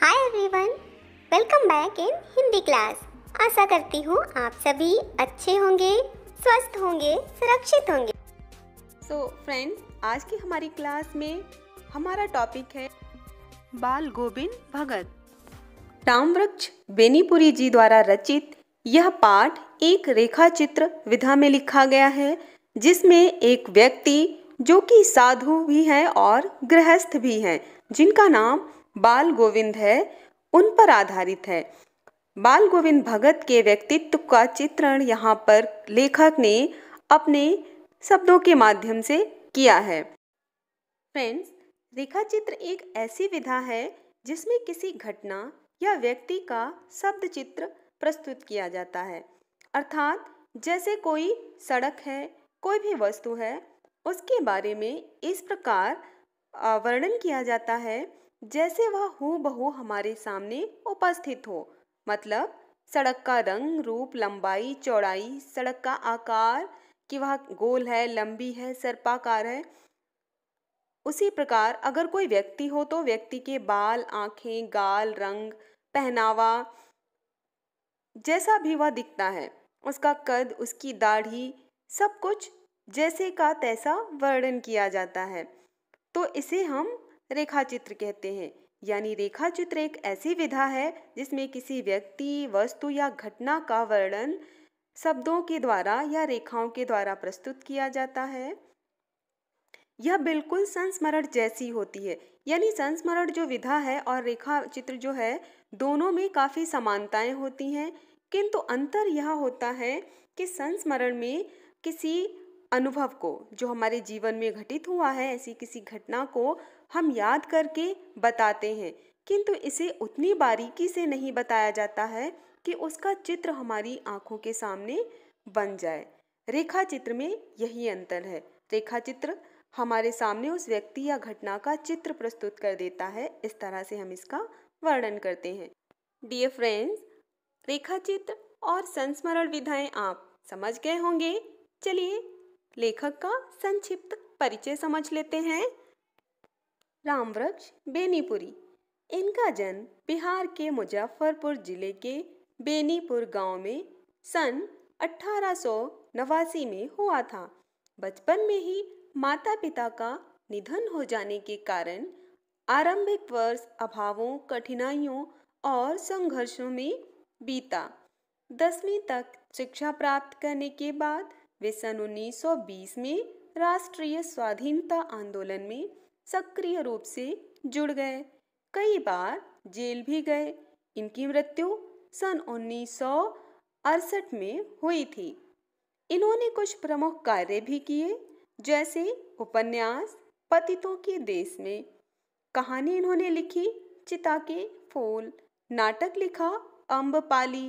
hi everyone welcome back in Hindi class आशा करती हूँ आप सभी अच्छे होंगे स्वस्थ होंगे सुरक्षित होंगे सो so, फ्रेंड्स आज की हमारी क्लास में हमारा टॉपिक है बाल गोविंद भगत टाम वृक्ष बेनीपुरी जी द्वारा रचित यह पाठ एक रेखा चित्र विधा में लिखा गया है जिसमें एक व्यक्ति जो कि साधु भी है और गृहस्थ भी है जिनका नाम बाल गोविंद है उन पर आधारित है बाल गोविंद भगत के व्यक्तित्व का चित्रण यहाँ पर लेखक ने अपने शब्दों के माध्यम से किया है फ्रेंड्स रेखा चित्र एक ऐसी विधा है जिसमें किसी घटना या व्यक्ति का शब्द चित्र प्रस्तुत किया जाता है अर्थात जैसे कोई सड़क है कोई भी वस्तु है उसके बारे में इस प्रकार वर्णन किया जाता है जैसे वह हु बहू हमारे सामने उपस्थित हो मतलब सड़क का रंग रूप लंबाई चौड़ाई सड़क का आकार कि वह गोल है लंबी है सर्पाकार है उसी प्रकार अगर कोई व्यक्ति हो तो व्यक्ति के बाल आंखें गाल रंग पहनावा जैसा भी वह दिखता है उसका कद उसकी दाढ़ी सब कुछ जैसे का तैसा वर्णन किया जाता है तो इसे हम रेखाचित्र कहते हैं यानी रेखा चित्र एक ऐसी विधा है जिसमें किसी व्यक्ति वस्तु या घटना का वर्णन शब्दों के द्वारा या रेखाओं के द्वारा प्रस्तुत किया जाता है यह बिल्कुल संस्मरण जैसी होती है यानी संस्मरण जो विधा है और रेखा चित्र जो है दोनों में काफ़ी समानताएं होती हैं किंतु अंतर यह होता है कि संस्मरण में किसी अनुभव को जो हमारे जीवन में घटित हुआ है ऐसी किसी घटना को हम याद करके बताते हैं किंतु इसे उतनी बारीकी से नहीं बताया जाता है कि उसका चित्र हमारी आँखों के सामने बन जाए रेखा चित्र में यही अंतर है रेखा चित्र हमारे सामने उस व्यक्ति या घटना का चित्र प्रस्तुत कर देता है इस तरह से हम इसका वर्णन करते हैं डियर फ्रेंड्स रेखा चित्र और संस्मरण विधाएं आप समझ गए होंगे चलिए लेखक का संक्षिप्त परिचय समझ लेते हैं रामवृक्ष बेनीपुरी इनका जन्म बिहार के मुजफ्फरपुर जिले के बेनीपुर गांव में सन अठारह में हुआ था बचपन में ही माता पिता का निधन हो जाने के कारण आरंभिक वर्ष अभावों कठिनाइयों और संघर्षों में बीता दसवीं तक शिक्षा प्राप्त करने के बाद वे सन 1920 में राष्ट्रीय स्वाधीनता आंदोलन में सक्रिय रूप से जुड़ गए कई बार जेल भी गए इनकी मृत्यु सन उन्नीस में हुई थी इन्होंने कुछ प्रमुख कार्य भी किए जैसे उपन्यास पतितों के देश में कहानी इन्होंने लिखी चिता के फूल नाटक लिखा अम्बपाली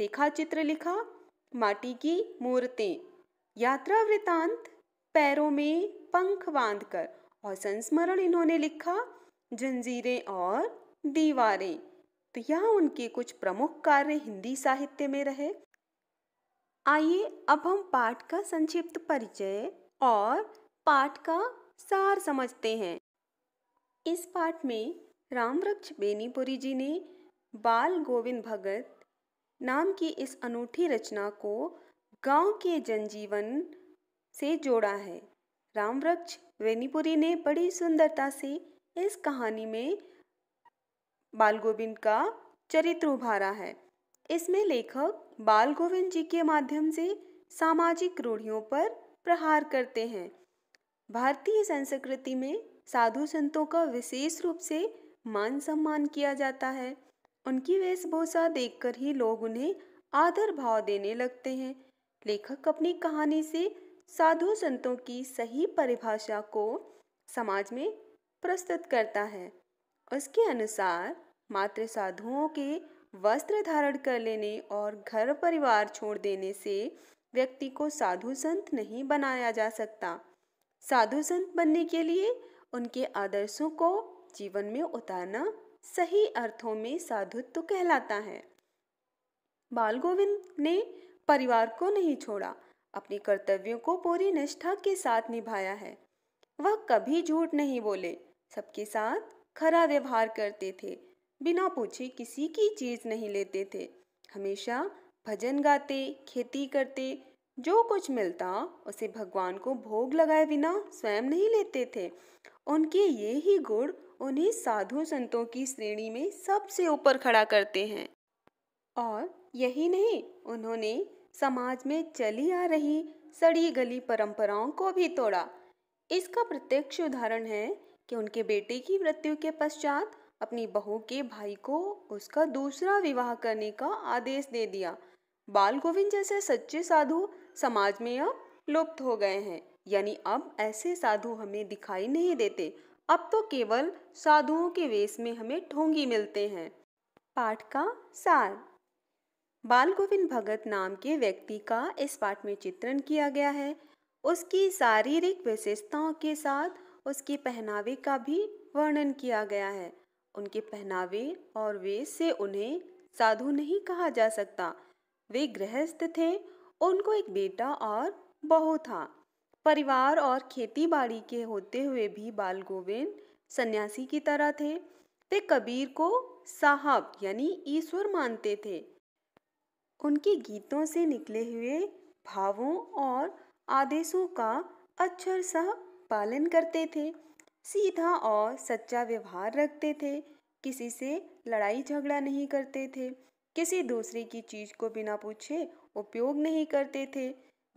रेखा चित्र लिखा माटी की मूर्तें यात्रा वृतांत पैरों में पंख बांधकर और संस्मरण इन्होंने लिखा जंजीरें और दीवारें तो यह उनके कुछ प्रमुख कार्य हिंदी साहित्य में रहे आइए अब हम पाठ का संक्षिप्त परिचय और पाठ का सार समझते हैं इस पाठ में रामवृक्ष बेनीपुरी जी ने बाल गोविंद भगत नाम की इस अनूठी रचना को गांव के जनजीवन से जोड़ा है रामवृक्ष वेनीपुरी ने बड़ी सुंदरता से इस कहानी में बाल गोविंद का चरित्र उभारा है इसमें लेखक बाल गोविंद जी के माध्यम से सामाजिक रूढ़ियों पर प्रहार करते हैं भारतीय संस्कृति में साधु संतों का विशेष रूप से मान सम्मान किया जाता है उनकी वेशभूषा देखकर ही लोग उन्हें आदर भाव देने लगते हैं लेखक अपनी कहानी से साधु संतों की सही परिभाषा को समाज में प्रस्तुत करता है उसके अनुसार मात्र साधुओं के वस्त्र धारण कर लेने और घर परिवार छोड़ देने से व्यक्ति को साधु संत नहीं बनाया जा सकता साधु संत बनने के लिए उनके आदर्शों को जीवन में उतारना सही अर्थों में साधुत्व कहलाता है बाल गोविंद ने परिवार को नहीं छोड़ा अपने कर्तव्यों को पूरी निष्ठा के साथ निभाया है वह कभी झूठ नहीं बोले सबके साथ खरा व्यवहार करते थे बिना पूछे किसी की चीज़ नहीं लेते थे हमेशा भजन गाते खेती करते जो कुछ मिलता उसे भगवान को भोग लगाए बिना स्वयं नहीं लेते थे उनके ये ही गुण उन्हें साधु संतों की श्रेणी में सबसे ऊपर खड़ा करते हैं और यही नहीं उन्होंने समाज में चली आ रही सड़ी गली परंपराओं को भी तोड़ा इसका प्रत्यक्ष उदाहरण है कि उनके बेटे की मृत्यु के पश्चात अपनी बहू के भाई को उसका दूसरा विवाह करने का आदेश दे दिया बाल गोविंद जैसे सच्चे साधु समाज में अब लुप्त हो गए हैं यानी अब ऐसे साधु हमें दिखाई नहीं देते अब तो केवल साधुओं के वेश में हमें ठोंगी मिलते हैं पाठ का सार बाल गोविंद भगत नाम के व्यक्ति का इस पाठ में चित्रण किया गया है उसकी शारीरिक विशेषताओं के साथ उसके पहनावे का भी वर्णन किया गया है उनके पहनावे और वेश से उन्हें साधु नहीं कहा जा सकता वे गृहस्थ थे उनको एक बेटा और बहू था परिवार और खेतीबाड़ी के होते हुए भी बाल गोविंद सन्यासी की तरह थे वे कबीर को साहब यानी ईश्वर मानते थे उनके गीतों से निकले हुए भावों और आदेशों का अक्षर सह पालन करते थे सीधा और सच्चा व्यवहार रखते थे किसी से लड़ाई झगड़ा नहीं करते थे किसी दूसरे की चीज़ को बिना पूछे उपयोग नहीं करते थे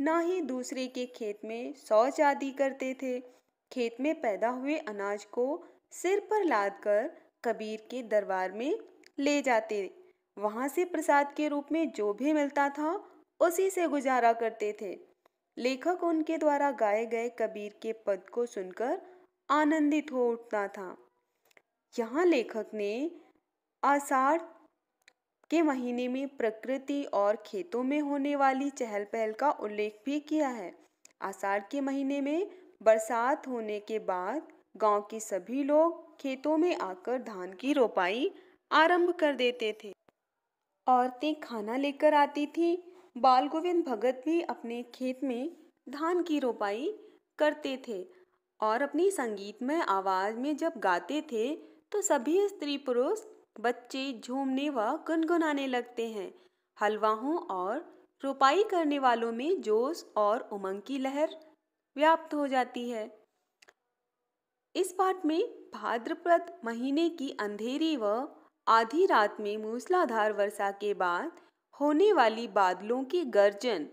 ना ही दूसरे के खेत में शौच आदि करते थे खेत में पैदा हुए अनाज को सिर पर लाद कर कबीर के दरबार में ले जाते वहाँ से प्रसाद के रूप में जो भी मिलता था उसी से गुजारा करते थे लेखक उनके द्वारा गाए गए कबीर के पद को सुनकर आनंदित हो उठता था यहाँ लेखक ने आषाढ़ के महीने में प्रकृति और खेतों में होने वाली चहल पहल का उल्लेख भी किया है आषाढ़ के महीने में बरसात होने के बाद गांव के सभी लोग खेतों में आकर धान की रोपाई आरंभ कर देते थे औरतें खाना लेकर आती थीं बाल गोविंद भगत भी अपने खेत में धान की रोपाई करते थे और अपनी संगीतमय आवाज़ में जब गाते थे तो सभी स्त्री पुरुष बच्चे झूमने व गुनगुनाने लगते हैं हलवाहों और रोपाई करने वालों में जोश और उमंग की लहर व्याप्त हो जाती है इस पाठ में भाद्रपद महीने की अंधेरी व आधी रात में मूसलाधार वर्षा के बाद होने वाली बादलों की गर्जन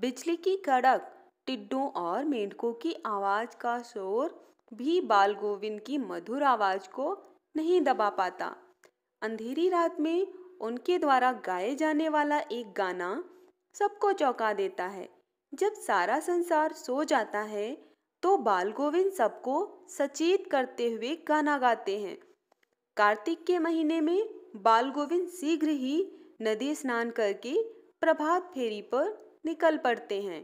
बिजली की कड़क टिड्डों और मेंढकों की आवाज़ का शोर भी बाल गोविंद की मधुर आवाज़ को नहीं दबा पाता अंधेरी रात में उनके द्वारा गाए जाने वाला एक गाना सबको चौंका देता है जब सारा संसार सो जाता है तो बाल गोविंद सबको सचेत करते हुए गाना गाते हैं कार्तिक के महीने में बाल गोविंद शीघ्र ही नदी स्नान करके प्रभात फेरी पर निकल पड़ते हैं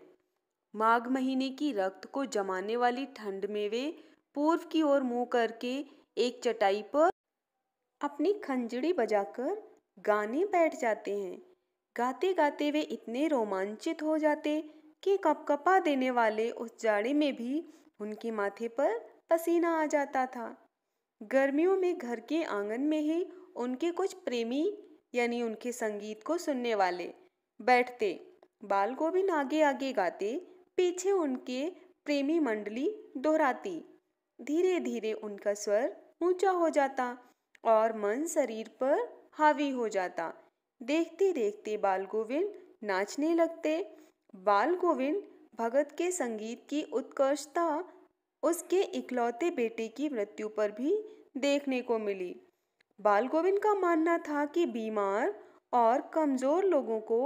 माघ महीने की रक्त को जमाने वाली ठंड में वे पूर्व की ओर मुंह करके एक चटाई पर अपनी खंजड़ी बजाकर गाने बैठ जाते हैं गाते गाते वे इतने रोमांचित हो जाते कि कपकपा देने वाले उस जाड़े में भी उनके माथे पर पसीना आ जाता था गर्मियों में घर के आंगन में ही उनके कुछ प्रेमी यानी उनके संगीत को सुनने वाले बैठते बाल गोविंद आगे आगे गाते पीछे उनके प्रेमी मंडली दोहराती धीरे धीरे उनका स्वर ऊंचा हो जाता और मन शरीर पर हावी हो जाता देखते देखते बाल गोविंद नाचने लगते बाल गोविंद भगत के संगीत की उत्कर्षता उसके इकलौते बेटे की मृत्यु पर भी देखने को मिली बाल गोविंद का मानना था कि बीमार और कमज़ोर लोगों को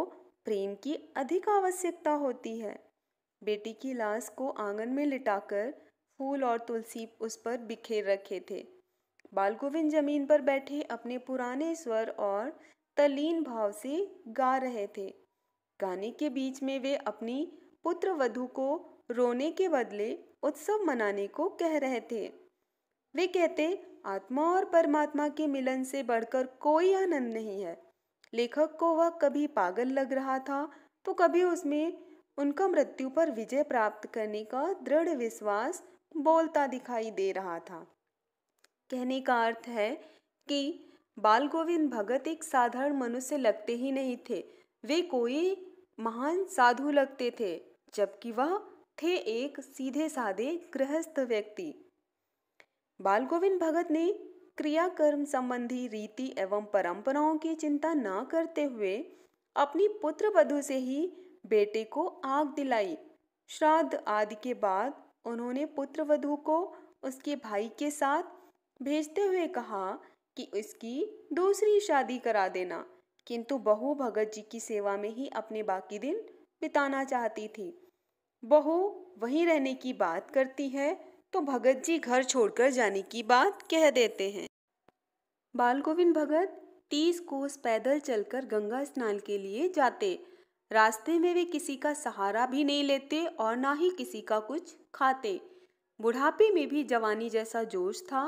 प्रेम की अधिक आवश्यकता होती है बेटी की लाश को आंगन में लिटाकर फूल और तुलसी उस पर बिखेर रखे थे बाल गोविंद जमीन पर बैठे अपने पुराने स्वर और तलीन भाव से गा रहे थे गाने के बीच में वे अपनी पुत्र वधु को रोने के बदले उत्सव मनाने को कह रहे थे वे कहते आत्मा और परमात्मा के मिलन से बढ़कर कोई आनंद नहीं है लेखक को वह कभी पागल लग रहा था तो कभी उसमें उनका मृत्यु पर विजय प्राप्त करने का दृढ़ विश्वास बोलता दिखाई दे रहा था कहने का अर्थ है कि बाल गोविंद भगत एक साधारण मनुष्य लगते ही नहीं थे वे कोई महान साधु लगते थे जबकि वह थे एक सीधे साधे गृहस्थ व्यक्ति बाल गोविंद भगत ने क्रिया कर्म संबंधी रीति एवं परंपराओं की चिंता न करते हुए अपनी पुत्र वधु से ही बेटे को आग दिलाई श्राद्ध आदि के बाद उन्होंने पुत्र वधु को उसके भाई के साथ भेजते हुए कहा कि उसकी दूसरी शादी करा देना किंतु बहू भगत जी की सेवा में ही अपने बाकी दिन बिताना चाहती थी बहू वहीं रहने की बात करती है तो भगत जी घर छोड़कर जाने की बात कह देते हैं बाल गोविंद भगत तीस कोस पैदल चलकर गंगा स्नान के लिए जाते रास्ते में वे किसी का सहारा भी नहीं लेते और ना ही किसी का कुछ खाते बुढ़ापे में भी जवानी जैसा जोश था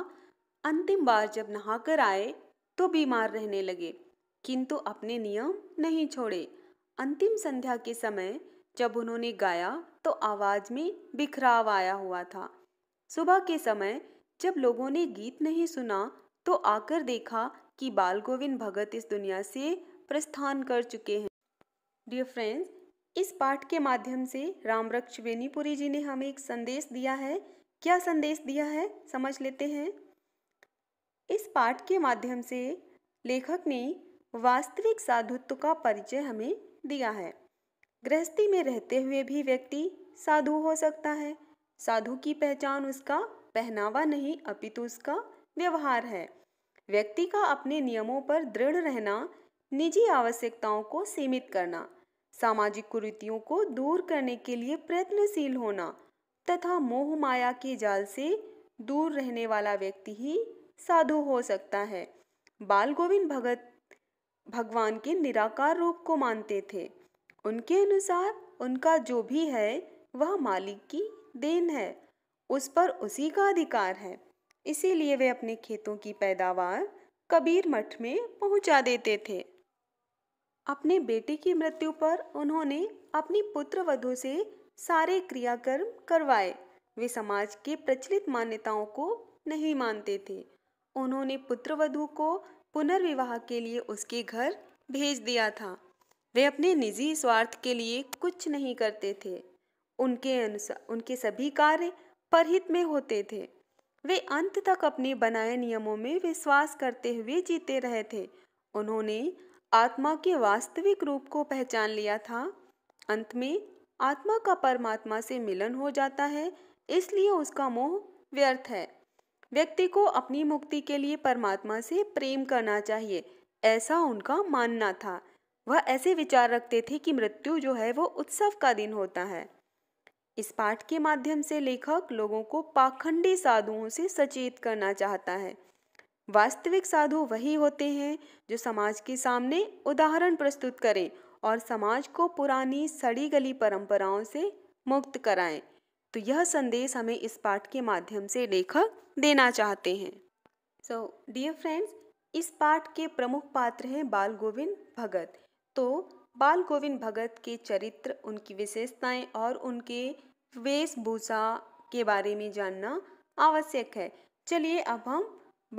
अंतिम बार जब नहाकर आए तो बीमार रहने लगे किंतु अपने नियम नहीं छोड़े अंतिम संध्या के समय जब उन्होंने गाया तो आवाज़ में बिखराव आया हुआ था सुबह के समय जब लोगों ने गीत नहीं सुना तो आकर देखा कि बाल गोविंद भगत इस दुनिया से प्रस्थान कर चुके हैं डियर फ्रेंड्स इस पाठ के माध्यम से रामरक्ष बेनीपुरी जी ने हमें एक संदेश दिया है क्या संदेश दिया है समझ लेते हैं इस पाठ के माध्यम से लेखक ने वास्तविक साधुत्व का परिचय हमें दिया है गृहस्थी में रहते हुए भी व्यक्ति साधु हो सकता है साधु की पहचान उसका पहनावा नहीं अपितु उसका व्यवहार है व्यक्ति का अपने नियमों पर दृढ़ रहना निजी आवश्यकताओं को सीमित करना सामाजिक कुरीतियों को दूर करने के लिए प्रयत्नशील होना तथा मोह माया के जाल से दूर रहने वाला व्यक्ति ही साधु हो सकता है बाल गोविंद भगत भगवान के निराकार रूप को मानते थे उनके अनुसार उनका जो भी है वह मालिक की देन है उस पर उसी का अधिकार है इसीलिए वे अपने खेतों की पैदावार कबीर मठ में पहुंचा देते थे अपने बेटे की मृत्यु पर उन्होंने अपनी पुत्र वधु से सारे क्रियाकर्म करवाए वे समाज के प्रचलित मान्यताओं को नहीं मानते थे उन्होंने पुत्र वधु को पुनर्विवाह के लिए उसके घर भेज दिया था वे अपने निजी स्वार्थ के लिए कुछ नहीं करते थे उनके अनुसार उनके सभी कार्य परहित में होते थे वे अंत तक अपने बनाए नियमों में विश्वास करते हुए जीते रहे थे उन्होंने आत्मा के वास्तविक रूप को पहचान लिया था अंत में आत्मा का परमात्मा से मिलन हो जाता है इसलिए उसका मोह व्यर्थ है व्यक्ति को अपनी मुक्ति के लिए परमात्मा से प्रेम करना चाहिए ऐसा उनका मानना था वह ऐसे विचार रखते थे कि मृत्यु जो है वो उत्सव का दिन होता है इस पाठ के माध्यम से लेखक लोगों को पाखंडी साधुओं से सचेत करना चाहता है वास्तविक साधु वही होते हैं जो समाज के सामने उदाहरण प्रस्तुत करें और समाज को पुरानी सड़ी गली परंपराओं से मुक्त कराएं तो यह संदेश हमें इस पाठ के माध्यम से लेखक देना चाहते हैं सो डियर फ्रेंड्स इस पाठ के प्रमुख पात्र हैं बाल गोविंद भगत तो बाल गोविंद भगत के चरित्र उनकी विशेषताएं और उनके वेशभूषा के बारे में जानना आवश्यक है चलिए अब हम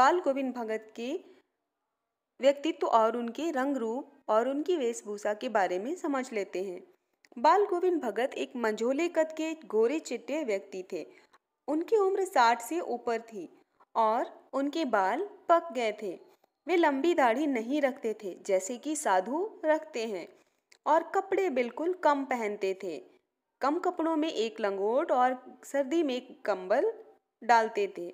बाल गोविंद भगत के व्यक्तित्व और उनके रंग रूप और उनकी वेशभूषा के बारे में समझ लेते हैं बाल गोविंद भगत एक मंझोले कद के गोरे चिट्टे व्यक्ति थे उनकी उम्र साठ से ऊपर थी और उनके बाल पक गए थे वे लंबी दाढ़ी नहीं रखते थे जैसे कि साधु रखते हैं और कपड़े बिल्कुल कम पहनते थे कम कपड़ों में एक लंगोट और सर्दी में एक कंबल डालते थे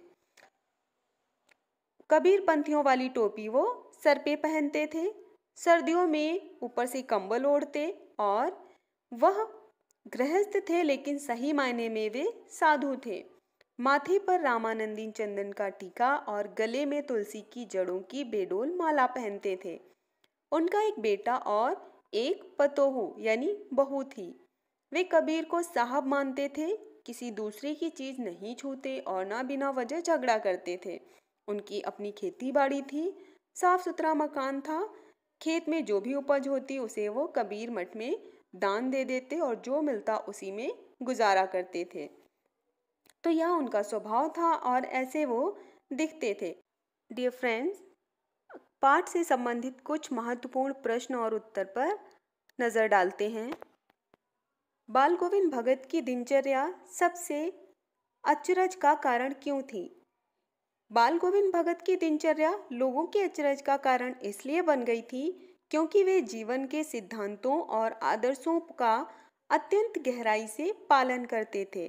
कबीर पंथियों वाली टोपी वो सर पे पहनते थे सर्दियों में ऊपर से कंबल ओढ़ते और वह गृहस्थ थे लेकिन सही मायने में वे साधु थे माथे पर रामानंदी चंदन का टीका और गले में तुलसी की जड़ों की बेडोल माला पहनते थे उनका एक बेटा और एक पतोहू यानी बहू थी वे कबीर को साहब मानते थे किसी दूसरे की चीज़ नहीं छूते और ना बिना वजह झगड़ा करते थे उनकी अपनी खेती बाड़ी थी साफ सुथरा मकान था खेत में जो भी उपज होती उसे वो कबीर मठ में दान दे देते और जो मिलता उसी में गुजारा करते थे तो यह उनका स्वभाव था और ऐसे वो दिखते थे डियर फ्रेंड्स पाठ से संबंधित कुछ महत्वपूर्ण प्रश्न और उत्तर पर नज़र डालते हैं बाल गोविंद भगत की दिनचर्या सबसे अचरज का कारण क्यों थी बाल गोविंद भगत की दिनचर्या लोगों के अचरज का कारण इसलिए बन गई थी क्योंकि वे जीवन के सिद्धांतों और आदर्शों का अत्यंत गहराई से पालन करते थे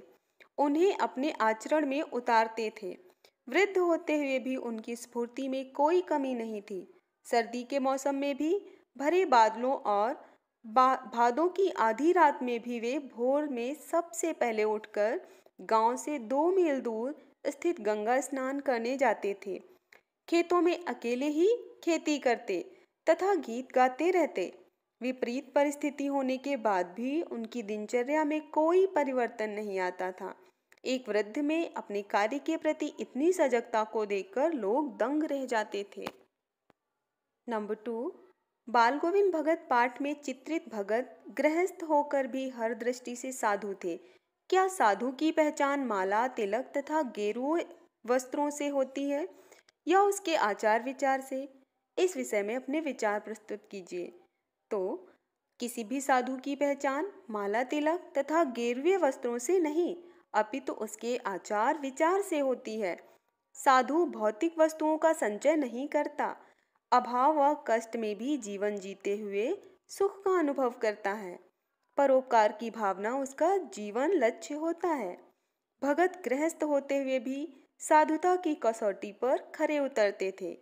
उन्हें अपने आचरण में उतारते थे वृद्ध होते हुए भी उनकी स्फूर्ति में कोई कमी नहीं थी सर्दी के मौसम में भी भरे बादलों और भादों की आधी रात में भी वे भोर में सबसे पहले उठकर गांव से दो मील दूर स्थित गंगा स्नान करने जाते थे खेतों में अकेले ही खेती करते तथा गीत गाते रहते विपरीत परिस्थिति होने के बाद भी उनकी दिनचर्या में कोई परिवर्तन नहीं आता था एक वृद्ध में अपने कार्य के प्रति इतनी सजगता को देखकर लोग दंग रह जाते थे नंबर टू बाल गोविंद भगत पाठ में चित्रित भगत गृहस्थ होकर भी हर दृष्टि से साधु थे क्या साधु की पहचान माला तिलक तथा गेरुओ वस्त्रों से होती है या उसके आचार विचार से इस विषय में अपने विचार प्रस्तुत कीजिए तो किसी भी साधु की पहचान माला तिलक तथा गेरुए वस्त्रों से नहीं अपितु तो उसके आचार विचार से होती है साधु भौतिक वस्तुओं का संचय नहीं करता अभाव व कष्ट में भी जीवन जीते हुए सुख का अनुभव करता है परोपकार की भावना उसका जीवन लक्ष्य होता है भगत गृहस्थ होते हुए भी साधुता की कसौटी पर खरे उतरते थे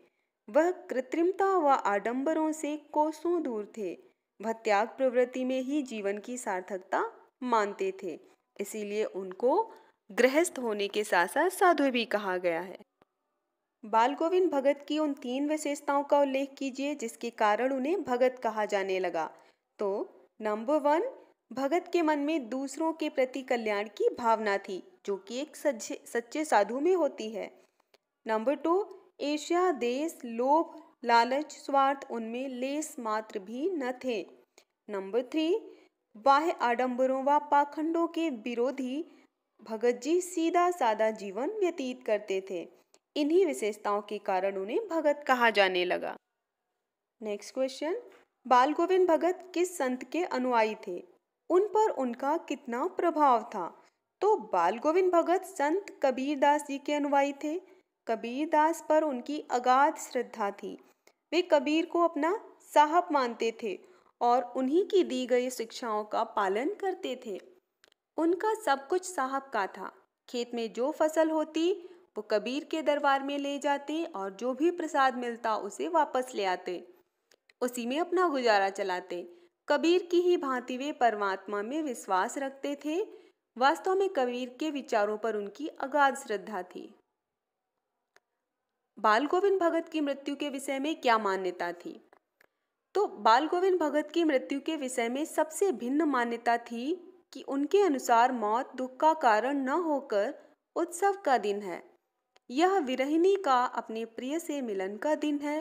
वह कृत्रिमता व आडंबरों से कोसों दूर थे भत्याग प्रवृत्ति में ही जीवन की सार्थकता मानते थे इसीलिए उनको गृहस्थ होने के साथ साथ साधु भी कहा गया है बाल गोविंद भगत की उन तीन विशेषताओं का उल्लेख कीजिए जिसके कारण उन्हें भगत कहा जाने लगा तो नंबर वन भगत के मन में दूसरों के प्रति कल्याण की भावना थी जो कि एक सच्चे सच्चे साधु में होती है नंबर टू एशिया देश लोभ लालच स्वार्थ उनमें लेस मात्र भी न थे नंबर थ्री बाह्य आडंबरों व पाखंडों के विरोधी भगत जी सीधा सादा जीवन व्यतीत करते थे इन्हीं विशेषताओं के कारण उन्हें भगत कहा जाने लगा नेक्स्ट क्वेश्चन बाल गोविंद भगत किस संत के अनुयायी थे उन पर उनका कितना प्रभाव था तो बाल गोविंद भगत संत कबीरदास जी के अनुयायी थे कबीरदास पर उनकी अगाध श्रद्धा थी वे कबीर को अपना साहब मानते थे और उन्हीं की दी गई शिक्षाओं का पालन करते थे उनका सब कुछ साहब का था खेत में जो फसल होती वो कबीर के दरबार में ले जाते और जो भी प्रसाद मिलता उसे वापस ले आते उसी में अपना गुजारा चलाते कबीर की ही भांति वे परमात्मा में विश्वास रखते थे वास्तव में कबीर के विचारों पर उनकी अगाध श्रद्धा थी बाल गोविंद भगत की मृत्यु के विषय में क्या मान्यता थी तो बाल गोविंद भगत की मृत्यु के विषय में सबसे भिन्न मान्यता थी कि उनके अनुसार मौत दुख का कारण न होकर उत्सव का दिन है यह विरहिणी का अपने प्रिय से मिलन का दिन है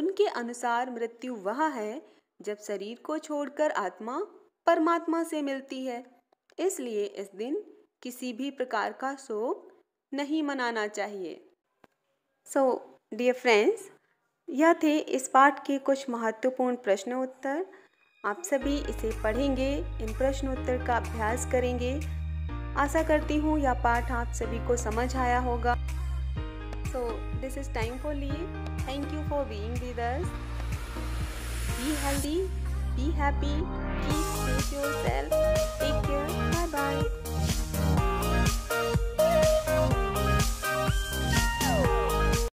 उनके अनुसार मृत्यु वह है जब शरीर को छोड़कर आत्मा परमात्मा से मिलती है इसलिए इस दिन किसी भी प्रकार का शोक नहीं मनाना चाहिए सो डियर फ्रेंड्स यह थे इस पाठ के कुछ महत्वपूर्ण प्रश्नोत्तर आप सभी इसे पढ़ेंगे इन प्रश्नोत्तर का अभ्यास करेंगे आशा करती हूँ यह पाठ आप सभी को समझ आया होगा so this is time for ली thank you for being with be healthy be happy keep safe take care bye bye